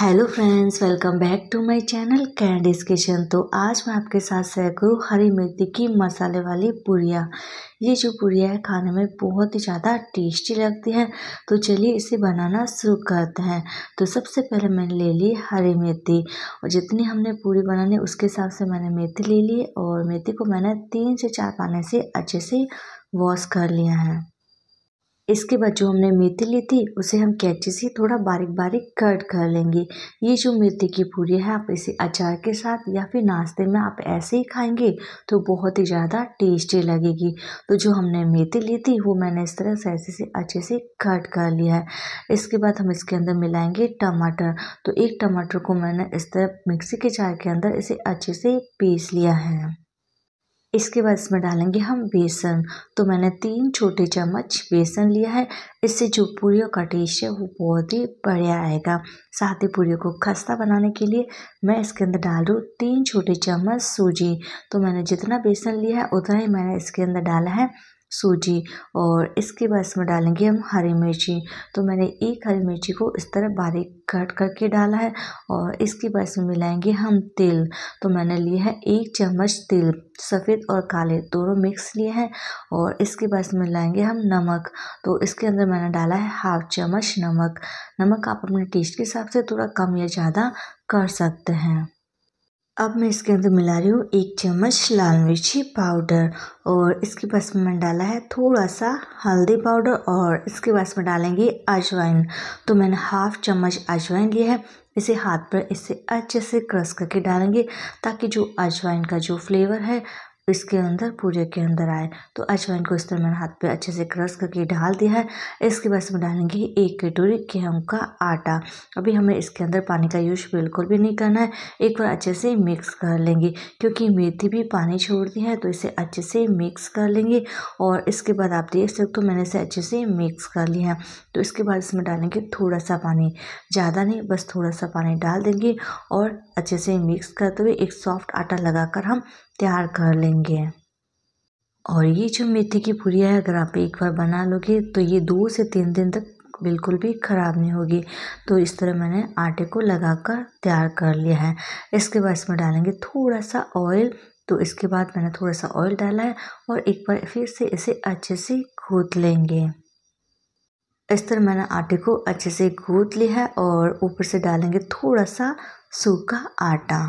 hello friends welcome back to my channel Candy's Kitchen तो आज मैं आपके साथ शेयर करूँ हरी मिर्ची की मसाले वाली पूड़िया ये जो पूड़िया है खाने में बहुत ही ज़्यादा टेस्टी लगती है तो चलिए इसे बनाना शुरू करते हैं तो सबसे पहले मैंने ले ली हरी मेथी और जितनी हमने पूरी बनानी उसके हिसाब से मैंने मेथी ले ली और मेथी को मैंने तीन से चार पानी से अच्छे से वॉश कर लिया है इसके बाद जो हमने मेथी ली थी उसे हम कैची से थोड़ा बारीक बारीक कट कर लेंगे ये जो मेथी की पूरी है आप इसे अचार के साथ या फिर नाश्ते में आप ऐसे ही खाएंगे तो बहुत ही ज़्यादा टेस्टी लगेगी तो जो हमने मेथी ली थी वो मैंने इस तरह से ऐसे से अच्छे से कट कर लिया है इसके बाद हम इसके अंदर मिलाएंगे टमाटर तो एक टमाटर को मैंने इस तरह मिक्सी के चार के अंदर इसे अच्छे से पीस लिया है इसके बाद इसमें डालेंगे हम बेसन तो मैंने तीन छोटे चम्मच बेसन लिया है इससे जो पूरी का टेस्ट है वो बहुत ही बढ़िया आएगा साथ ही पूरी को खस्ता बनाने के लिए मैं इसके अंदर डाल दूँ तीन छोटे चम्मच सूजी तो मैंने जितना बेसन लिया है उतना ही मैंने इसके अंदर डाला है सूजी और इसके बाद इसमें डालेंगे हम हरी मिर्ची तो मैंने एक हरी मिर्ची को इस तरह बारीक कट करके डाला है और इसके बाद इसमें मिलाएंगे हम तिल तो मैंने लिया है एक चम्मच तिल सफ़ेद और काले दोनों मिक्स लिए हैं और इसके बाद इसमें मिलाएंगे हम नमक तो इसके अंदर मैंने डाला है हाफ चम्मच नमक नमक आप अपने टेस्ट के हिसाब से थोड़ा कम या ज़्यादा कर सकते हैं अब मैं इसके अंदर मिला रही हूँ एक चम्मच लाल मिर्ची पाउडर और इसके पास में डाला है थोड़ा सा हल्दी पाउडर और इसके पास में डालेंगे अजवाइन तो मैंने हाफ चम्मच अजवाइन लिया है इसे हाथ पर इसे अच्छे से क्रश करके डालेंगे ताकि जो अजवाइन का जो फ्लेवर है इसके अंदर पूरे के अंदर आए तो अजवाइन को इस तरह मैंने हाथ पे अच्छे से क्रश करके डाल दिया है इसके बाद इसमें डालेंगे एक कटोरी गेहूँ का आटा अभी हमें इसके अंदर पानी का यूज बिल्कुल भी नहीं करना है एक बार अच्छे से मिक्स कर लेंगे क्योंकि मेथी भी पानी छोड़ती है तो इसे अच्छे से मिक्स कर लेंगे और इसके बाद आप देख सकते हो मैंने इसे अच्छे से मिक्स कर लिया है तो इसके बाद इसमें डालेंगे थोड़ा सा पानी ज़्यादा नहीं बस थोड़ा सा पानी डाल देंगे और अच्छे से मिक्स करते हुए एक सॉफ्ट आटा लगाकर हम तैयार कर लेंगे और ये जो मेथी की पुड़िया है अगर आप एक बार बना लोगे तो ये दो से तीन दिन तक बिल्कुल भी ख़राब नहीं होगी तो इस तरह मैंने आटे को लगाकर तैयार कर लिया है इसके बाद इसमें डालेंगे थोड़ा सा ऑयल तो इसके बाद मैंने थोड़ा सा ऑयल डाला है और एक बार फिर से इसे अच्छे से गूँथ लेंगे इस तरह मैंने आटे को अच्छे से गूँथ लिया है और ऊपर से डालेंगे थोड़ा सा सूखा आटा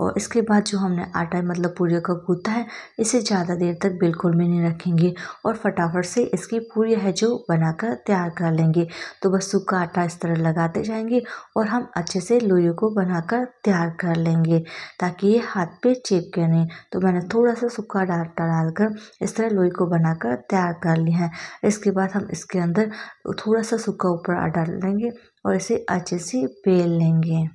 और इसके बाद जो हमने आटा मतलब पूरी का गूथा है इसे ज़्यादा देर तक बिल्कुल भी नहीं रखेंगे और फटाफट से इसकी पूरी है जो बनाकर तैयार कर लेंगे तो बस सूखा आटा इस तरह लगाते जाएंगे और हम अच्छे से लोइयों को बनाकर तैयार कर लेंगे ताकि ये हाथ पे चिपके नहीं तो मैंने थोड़ा सा सूखा आटा डालकर इस तरह लोई को बनाकर तैयार कर लिया है इसके बाद हम इसके अंदर थोड़ा सा सूखा ऊपर आटा डालेंगे और इसे अच्छे से बेल लेंगे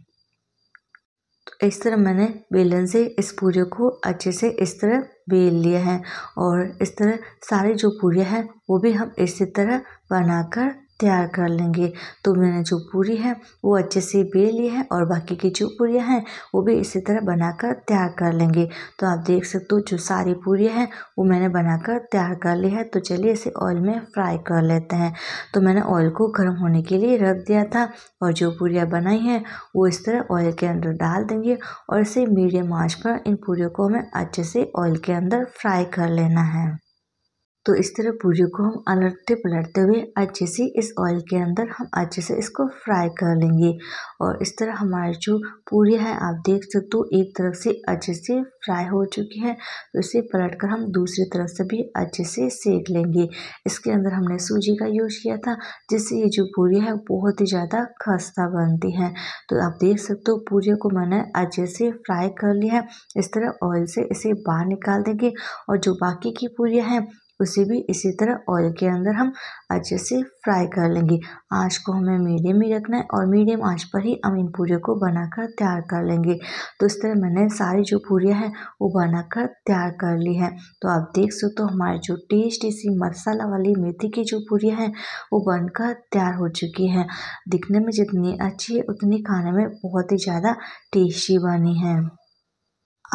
इस तरह मैंने बेलन से इस पूरे को अच्छे से इस तरह बेल लिया है और इस तरह सारे जो पूरियाँ हैं वो भी हम इसी तरह बनाकर तैयार कर लेंगे तो मैंने जो पूरी है वो अच्छे से बेल ली है और बाकी की जो पूरियाँ हैं वो भी इसी तरह बनाकर तैयार कर लेंगे तो आप देख सकते हो जो सारी पूरियाँ हैं वो मैंने बनाकर तैयार कर ली है तो चलिए इसे ऑयल में फ्राई कर लेते हैं तो मैंने ऑयल को गर्म होने के लिए रख दिया था और जो पूरियाँ बनाई हैं वो इस तरह ऑयल के अंदर डाल देंगे और इसे मीडियम आँच पर इन पूरियों को हमें अच्छे से ऑयल के अंदर फ्राई कर लेना है तो इस तरह पूरी को हम अलटते पलटते हुए अच्छे से इस ऑयल के अंदर हम अच्छे से इसको फ्राई कर लेंगे और इस तरह हमारी जो पूरी है आप देख सकते हो एक तरफ से अच्छे से फ्राई हो चुकी है तो इसे पलट कर हम दूसरी तरफ से भी अच्छे से सेक लेंगे इसके अंदर हमने सूजी का यूज किया था जिससे ये जो पूरी है बहुत ही ज़्यादा खस्ता बनती है तो आप देख सकते हो पूरी को मैंने अच्छे से फ्राई कर लिया है इस तरह ऑयल से इसे बाहर निकाल देंगे और जो बाकी की पूरियाँ हैं उसे भी इसी तरह ऑयल के अंदर हम अच्छे से फ्राई कर लेंगे आँच को हमें मीडियम ही रखना है और मीडियम आँच पर ही हम इन पूरियों को बनाकर तैयार कर लेंगे तो इस तरह मैंने सारी जो पूरियाँ हैं वो बनाकर तैयार कर ली है तो आप देख सकते हो हमारे जो टेस्टी सी मसाला वाली मेथी की जो पूरियाँ हैं वो बनकर तैयार हो चुकी हैं दिखने में जितनी अच्छी है उतनी खाने में बहुत ही ज़्यादा टेस्टी बनी है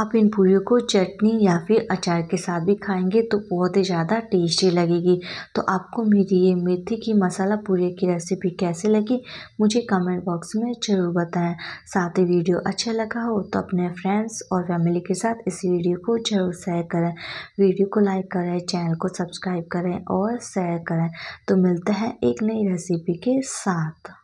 आप इन पूरियों को चटनी या फिर अचार के साथ भी खाएंगे तो बहुत ही ज़्यादा टेस्टी लगेगी तो आपको मेरी ये मेथी की मसाला पूरी की रेसिपी कैसे लगी मुझे कमेंट बॉक्स में ज़रूर बताएं साथ ही वीडियो अच्छा लगा हो तो अपने फ्रेंड्स और फैमिली के साथ इस वीडियो को जरूर शेयर करें वीडियो को लाइक करें चैनल को सब्सक्राइब करें और शेयर करें तो मिलते हैं एक नई रेसिपी के साथ